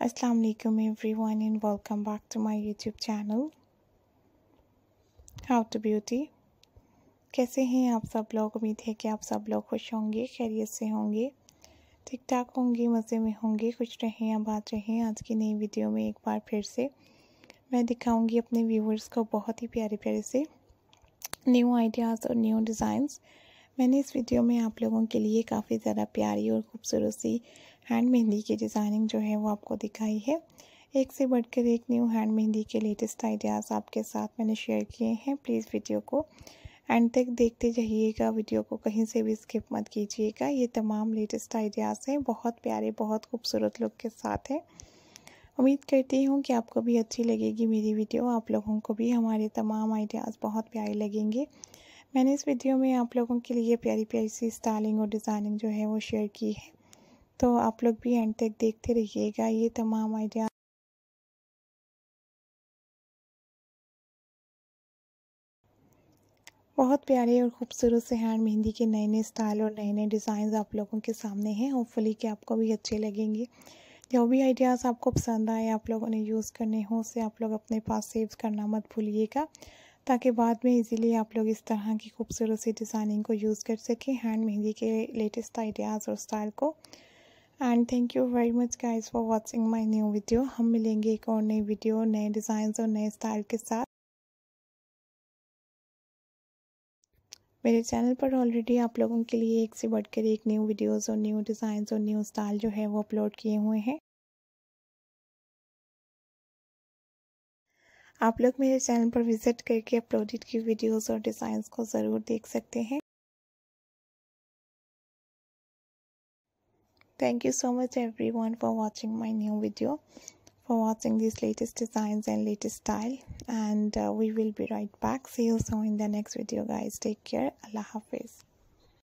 Aslam everyone and welcome back to my YouTube channel how to beauty कैसे हैं आप सब लोग उम्मीद है कि आप सब लोग खुश होंगे खैरियत से होंगे ठीक ठाक होंगे मज़े में होंगे खुश रहें आबाद रहें आज की नई वीडियो में एक बार फिर से मैं दिखाऊंगी अपने व्यूवर्स को बहुत ही प्यारे प्यारे से न्यू आइडियाज़ और न्यू डिज़ाइंस मैंने इस वीडियो में आप लोगों के लिए काफ़ी ज़्यादा प्यारी और खूबसूरत सी हैंड मेहंदी की डिज़ाइनिंग जो है वो आपको दिखाई है एक से बढ़कर एक न्यू हैंड मेहंदी के लेटेस्ट आइडियाज़ आपके साथ मैंने शेयर किए हैं प्लीज़ वीडियो को एंड तक देखते जाइएगा वीडियो को कहीं से भी स्किप मत कीजिएगा ये तमाम लेटेस्ट आइडियाज़ हैं बहुत प्यारे बहुत खूबसूरत लुक के साथ हैं उम्मीद करती हूँ कि आपको भी अच्छी लगेगी मेरी वीडियो आप लोगों को भी हमारे तमाम आइडियाज़ बहुत प्यारे लगेंगे मैंने इस वीडियो में आप लोगों के लिए प्यारी प्यारी सी स्टाइलिंग और डिज़ाइनिंग जो है वो शेयर की है तो आप लोग भी एंड तक देखते रहिएगा ये तमाम आइडिया बहुत प्यारे और ख़ूबसूरत से हैंड मेहंदी के नए नए स्टाइल और नए नए डिज़ाइन आप लोगों के सामने हैं होपफुली कि आपको भी अच्छे लगेंगे जो भी आइडियाज़ आपको पसंद आए आप लोगों ने यूज़ करने हो उसे आप लोग अपने पास सेव करना मत भूलिएगा ताकि बाद में इजीली आप लोग इस तरह की खूबसूरत सी डिज़ाइनिंग को यूज़ कर सकें हैंड मेहंदी के लेटेस्ट आइडियाज़ और स्टाइल को and thank you very much guys for watching my new video हम मिलेंगे एक और नई वीडियो नए डिज़ाइन और नए स्टाइल के साथ मेरे चैनल पर ऑलरेडी आप लोगों के लिए एक से बढ़कर एक न्यू वीडियोज और न्यू डिज़ाइन और न्यू स्टाइल जो है वो अपलोड किए हुए हैं आप लोग मेरे चैनल पर विजिट करके अपलोडेड की वीडियोस और डिजाइंस को जरूर देख सकते हैं thank you so much everyone for watching my new video for watching this latest designs and latest style and we will be right back see you so in the next video guys take care अल्लाह हाफिज़